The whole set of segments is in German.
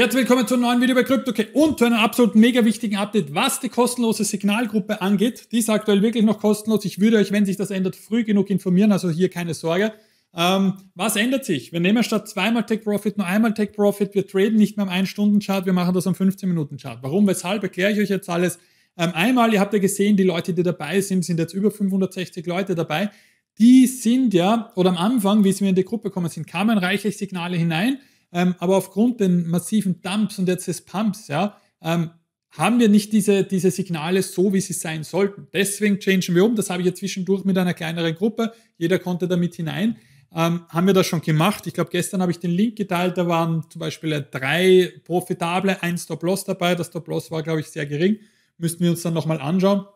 Herzlich willkommen zu einem neuen Video bei CryptoK und zu einem absolut mega wichtigen Update, was die kostenlose Signalgruppe angeht. Die ist aktuell wirklich noch kostenlos. Ich würde euch, wenn sich das ändert, früh genug informieren, also hier keine Sorge. Ähm, was ändert sich? Wir nehmen statt zweimal Take Profit nur einmal Take Profit. Wir traden nicht mehr am 1-Stunden-Chart, wir machen das am 15-Minuten-Chart. Warum, weshalb, erkläre ich euch jetzt alles. Ähm, einmal, ihr habt ja gesehen, die Leute, die dabei sind, sind jetzt über 560 Leute dabei. Die sind ja, oder am Anfang, wie sie mir in die Gruppe gekommen sind, kamen reichlich Signale hinein ähm, aber aufgrund den massiven Dumps und jetzt des Pumps, ja, ähm, haben wir nicht diese, diese Signale so, wie sie sein sollten. Deswegen changen wir um. Das habe ich ja zwischendurch mit einer kleineren Gruppe. Jeder konnte damit hinein. Ähm, haben wir das schon gemacht. Ich glaube, gestern habe ich den Link geteilt. Da waren zum Beispiel drei profitable, ein Stop-Loss dabei. Das Stop-Loss war, glaube ich, sehr gering. Müssten wir uns dann nochmal anschauen.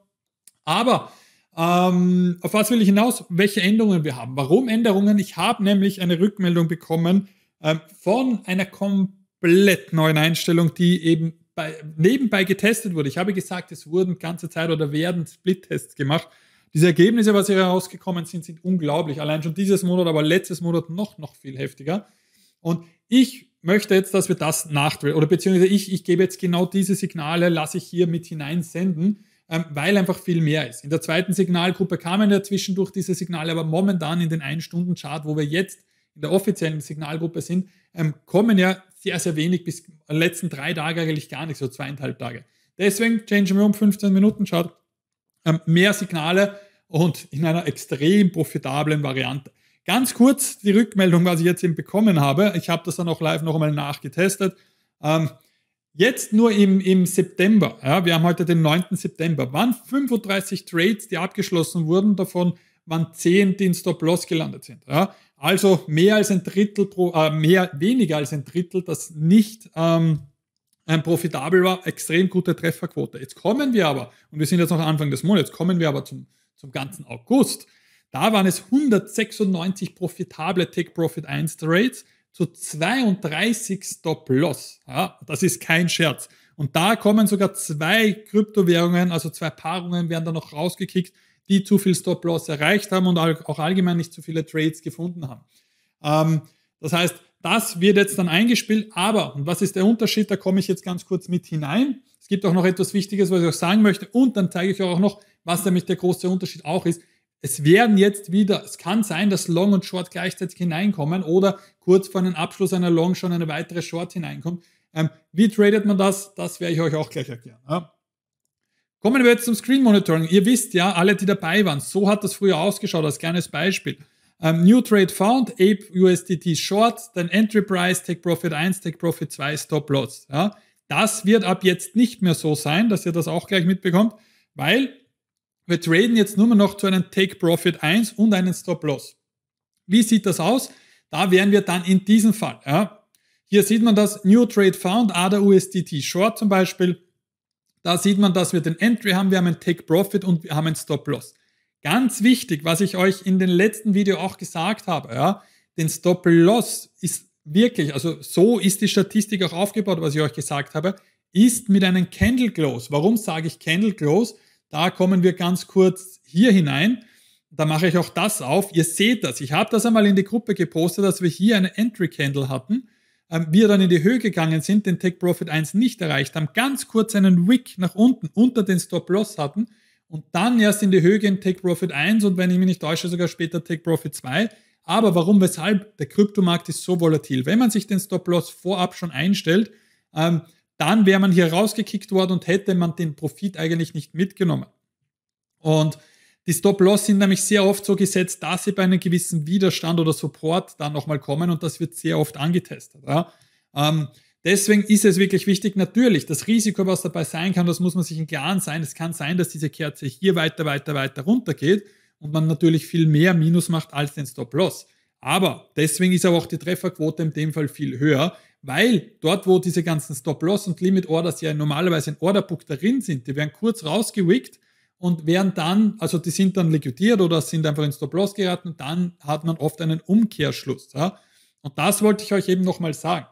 Aber ähm, auf was will ich hinaus? Welche Änderungen wir haben? Warum Änderungen? Ich habe nämlich eine Rückmeldung bekommen ähm, von einer komplett neuen Einstellung, die eben bei, nebenbei getestet wurde. Ich habe gesagt, es wurden ganze Zeit oder werden Split-Tests gemacht. Diese Ergebnisse, was hier herausgekommen sind, sind unglaublich. Allein schon dieses Monat, aber letztes Monat noch, noch viel heftiger. Und ich möchte jetzt, dass wir das nachdrehen, oder beziehungsweise ich, ich gebe jetzt genau diese Signale, lasse ich hier mit hineinsenden, ähm, weil einfach viel mehr ist. In der zweiten Signalgruppe kamen ja zwischendurch diese Signale, aber momentan in den 1-Stunden-Chart, wo wir jetzt in der offiziellen Signalgruppe sind, ähm, kommen ja sehr, sehr wenig bis letzten drei Tage eigentlich gar nicht, so zweieinhalb Tage. Deswegen change um 15 Minuten, schaut ähm, mehr Signale und in einer extrem profitablen Variante. Ganz kurz die Rückmeldung, was ich jetzt eben bekommen habe. Ich habe das dann auch live noch einmal nachgetestet. Ähm, jetzt nur im, im September, ja, wir haben heute den 9. September, waren 35 Trades, die abgeschlossen wurden, davon waren 10, die in Stop-Loss gelandet sind. Ja. Also mehr als ein Drittel, pro, äh, mehr, weniger als ein Drittel, das nicht ähm, ein ähm, profitabel war, extrem gute Trefferquote. Jetzt kommen wir aber, und wir sind jetzt noch Anfang des Monats, kommen wir aber zum, zum ganzen August. Da waren es 196 profitable Take-Profit 1 Trades zu 32 Stop-Loss. Ja, das ist kein Scherz. Und da kommen sogar zwei Kryptowährungen, also zwei Paarungen werden da noch rausgekickt die zu viel Stop-Loss erreicht haben und auch allgemein nicht zu viele Trades gefunden haben. Ähm, das heißt, das wird jetzt dann eingespielt, aber, und was ist der Unterschied, da komme ich jetzt ganz kurz mit hinein. Es gibt auch noch etwas Wichtiges, was ich auch sagen möchte und dann zeige ich auch noch, was nämlich der große Unterschied auch ist. Es werden jetzt wieder, es kann sein, dass Long und Short gleichzeitig hineinkommen oder kurz vor einem Abschluss einer Long schon eine weitere Short hineinkommt. Ähm, wie tradet man das? Das werde ich euch auch gleich erklären. Ja? Kommen wir jetzt zum Screen Monitoring. Ihr wisst ja, alle, die dabei waren, so hat das früher ausgeschaut, als kleines Beispiel. Um, ähm, New Trade Found, Ape USDT Short, dann Entry Price, Take Profit 1, Take Profit 2, Stop Loss. Ja, das wird ab jetzt nicht mehr so sein, dass ihr das auch gleich mitbekommt, weil wir traden jetzt nur noch zu einem Take Profit 1 und einen Stop Loss. Wie sieht das aus? Da wären wir dann in diesem Fall. Ja. Hier sieht man das New Trade Found, ADA USDT Short zum Beispiel, da sieht man, dass wir den Entry haben, wir haben einen Take Profit und wir haben einen Stop Loss. Ganz wichtig, was ich euch in den letzten Video auch gesagt habe, ja, den Stop Loss ist wirklich, also so ist die Statistik auch aufgebaut, was ich euch gesagt habe, ist mit einem Candle Close. Warum sage ich Candle Close? Da kommen wir ganz kurz hier hinein. Da mache ich auch das auf. Ihr seht das. Ich habe das einmal in die Gruppe gepostet, dass wir hier eine Entry Candle hatten. Ähm, wir dann in die Höhe gegangen sind, den Take Profit 1 nicht erreicht haben, ganz kurz einen Wick nach unten unter den Stop Loss hatten und dann erst in die Höhe gehen Take Profit 1 und wenn ich mich nicht täusche, sogar später Take Profit 2. Aber warum, weshalb? Der Kryptomarkt ist so volatil. Wenn man sich den Stop Loss vorab schon einstellt, ähm, dann wäre man hier rausgekickt worden und hätte man den Profit eigentlich nicht mitgenommen. Und die Stop-Loss sind nämlich sehr oft so gesetzt, dass sie bei einem gewissen Widerstand oder Support dann nochmal kommen und das wird sehr oft angetestet. Ja? Ähm, deswegen ist es wirklich wichtig, natürlich, das Risiko, was dabei sein kann, das muss man sich im Klaren sein. Es kann sein, dass diese Kerze hier weiter, weiter, weiter runtergeht und man natürlich viel mehr Minus macht als den Stop-Loss. Aber deswegen ist aber auch die Trefferquote in dem Fall viel höher, weil dort, wo diese ganzen Stop-Loss und Limit-Orders ja normalerweise in Orderbook darin sind, die werden kurz rausgewickt und werden dann, also die sind dann liquidiert oder sind einfach ins Stop-Loss geraten dann hat man oft einen Umkehrschluss. Ja? Und das wollte ich euch eben nochmal sagen.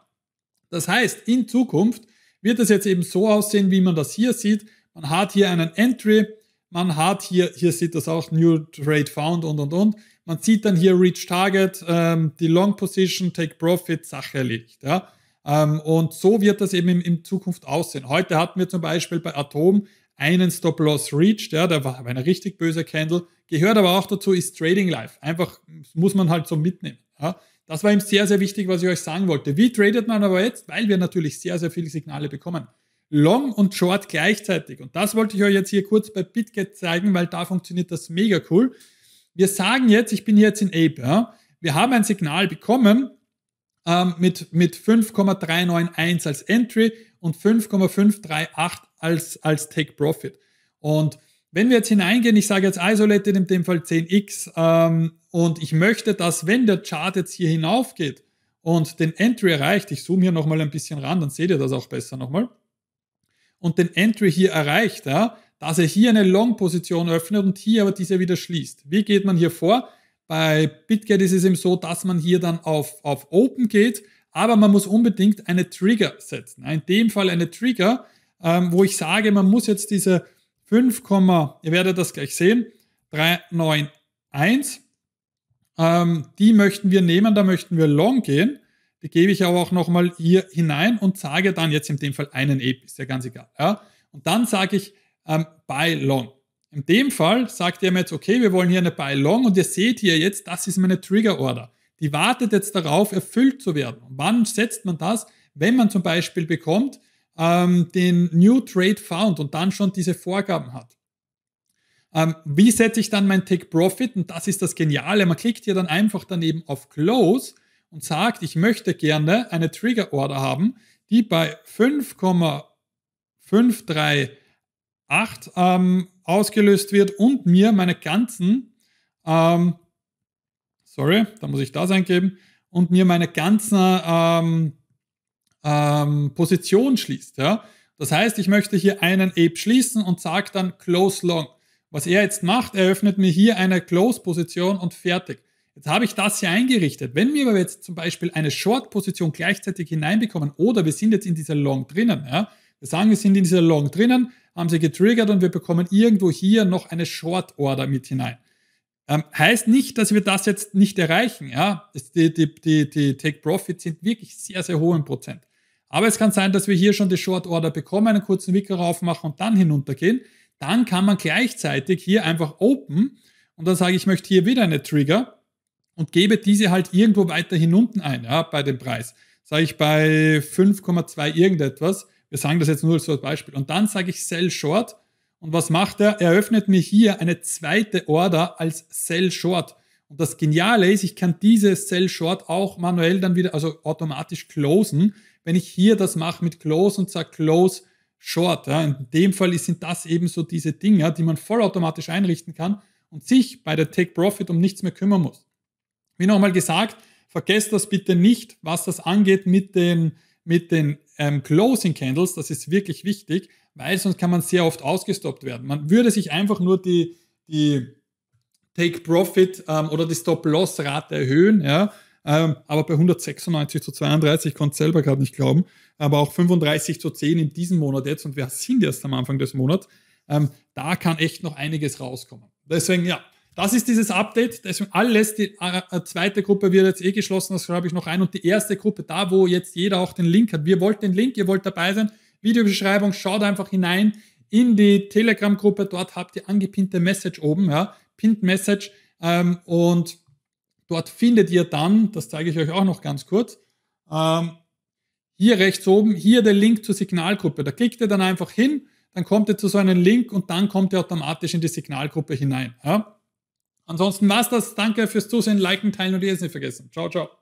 Das heißt, in Zukunft wird es jetzt eben so aussehen, wie man das hier sieht. Man hat hier einen Entry, man hat hier, hier sieht das auch New Trade Found und und und. Man sieht dann hier Reach Target, ähm, die Long Position, Take Profit, Sache erledigt. Ja? Ähm, und so wird das eben in, in Zukunft aussehen. Heute hatten wir zum Beispiel bei Atom einen Stop-Loss reached, ja, der war aber ein richtig böser Candle. Gehört aber auch dazu ist Trading Life. Einfach muss man halt so mitnehmen. Ja. Das war ihm sehr, sehr wichtig, was ich euch sagen wollte. Wie tradet man aber jetzt? Weil wir natürlich sehr, sehr viele Signale bekommen. Long und Short gleichzeitig. Und das wollte ich euch jetzt hier kurz bei BitGet zeigen, weil da funktioniert das mega cool. Wir sagen jetzt, ich bin jetzt in Ape, ja. wir haben ein Signal bekommen ähm, mit, mit 5,391 als Entry und 5,538 als, als Take Profit. Und wenn wir jetzt hineingehen, ich sage jetzt Isolated in dem Fall 10x ähm, und ich möchte, dass wenn der Chart jetzt hier hinaufgeht und den Entry erreicht, ich zoome hier nochmal ein bisschen ran, dann seht ihr das auch besser nochmal, und den Entry hier erreicht, ja, dass er hier eine Long-Position öffnet und hier aber diese wieder schließt. Wie geht man hier vor? Bei BitGet ist es eben so, dass man hier dann auf, auf Open geht, aber man muss unbedingt eine Trigger setzen. In dem Fall eine Trigger, ähm, wo ich sage, man muss jetzt diese 5, ihr werdet das gleich sehen, 391, ähm, die möchten wir nehmen, da möchten wir long gehen. Die gebe ich aber auch nochmal hier hinein und sage dann jetzt in dem Fall einen EP, ist ja ganz egal. Ja? Und dann sage ich ähm, buy long. In dem Fall sagt ihr mir jetzt, okay, wir wollen hier eine buy long und ihr seht hier jetzt, das ist meine Trigger Order. Die wartet jetzt darauf, erfüllt zu werden. Und wann setzt man das? Wenn man zum Beispiel bekommt, ähm, den New Trade Found und dann schon diese Vorgaben hat. Ähm, wie setze ich dann mein Take Profit? Und das ist das Geniale. Man klickt hier dann einfach daneben auf Close und sagt, ich möchte gerne eine Trigger Order haben, die bei 5,538 ähm, ausgelöst wird und mir meine ganzen, ähm, sorry, da muss ich das eingeben, und mir meine ganzen ähm, ähm, Position schließt. Ja? Das heißt, ich möchte hier einen Ape schließen und sage dann Close Long. Was er jetzt macht, eröffnet mir hier eine Close-Position und fertig. Jetzt habe ich das hier eingerichtet. Wenn wir aber jetzt zum Beispiel eine Short-Position gleichzeitig hineinbekommen oder wir sind jetzt in dieser Long drinnen, ja, wir sagen, wir sind in dieser Long drinnen, haben sie getriggert und wir bekommen irgendwo hier noch eine Short-Order mit hinein. Ähm, heißt nicht, dass wir das jetzt nicht erreichen. Ja? Die, die, die, die Take-Profits sind wirklich sehr, sehr hohen Prozent. Aber es kann sein, dass wir hier schon die Short Order bekommen, einen kurzen Wicker raufmachen und dann hinuntergehen. Dann kann man gleichzeitig hier einfach open und dann sage ich, ich möchte hier wieder eine Trigger und gebe diese halt irgendwo weiter hinunten ein, ja, bei dem Preis. Sage ich bei 5,2 irgendetwas. Wir sagen das jetzt nur als Beispiel. Und dann sage ich Sell Short. Und was macht er? Er öffnet mir hier eine zweite Order als Sell Short. Und das Geniale ist, ich kann diese Sell Short auch manuell dann wieder, also automatisch closen wenn ich hier das mache mit Close und sage Close Short, ja, in dem Fall sind das eben so diese Dinge, die man vollautomatisch einrichten kann und sich bei der Take Profit um nichts mehr kümmern muss. Wie nochmal gesagt, vergesst das bitte nicht, was das angeht mit den, mit den ähm, Closing Candles. Das ist wirklich wichtig, weil sonst kann man sehr oft ausgestoppt werden. Man würde sich einfach nur die, die Take Profit ähm, oder die Stop-Loss-Rate erhöhen, ja, ähm, aber bei 196 zu 32 konnte ich selber gerade nicht glauben. Aber auch 35 zu 10 in diesem Monat jetzt und wir sind erst am Anfang des Monats. Ähm, da kann echt noch einiges rauskommen. Deswegen, ja, das ist dieses Update. Deswegen alles, die äh, äh zweite Gruppe wird jetzt eh geschlossen, das schreibe ich noch ein. Und die erste Gruppe, da wo jetzt jeder auch den Link hat. Wir wollten den Link, ihr wollt dabei sein. Videobeschreibung, schaut einfach hinein in die Telegram-Gruppe. Dort habt ihr angepinnte Message oben, ja, Pinned Message. Ähm, und Dort findet ihr dann, das zeige ich euch auch noch ganz kurz, ähm, hier rechts oben, hier der Link zur Signalgruppe. Da klickt ihr dann einfach hin, dann kommt ihr zu so einem Link und dann kommt ihr automatisch in die Signalgruppe hinein. Ja? Ansonsten war's das. Danke fürs Zusehen, liken, teilen und lesen nicht vergessen. Ciao, ciao.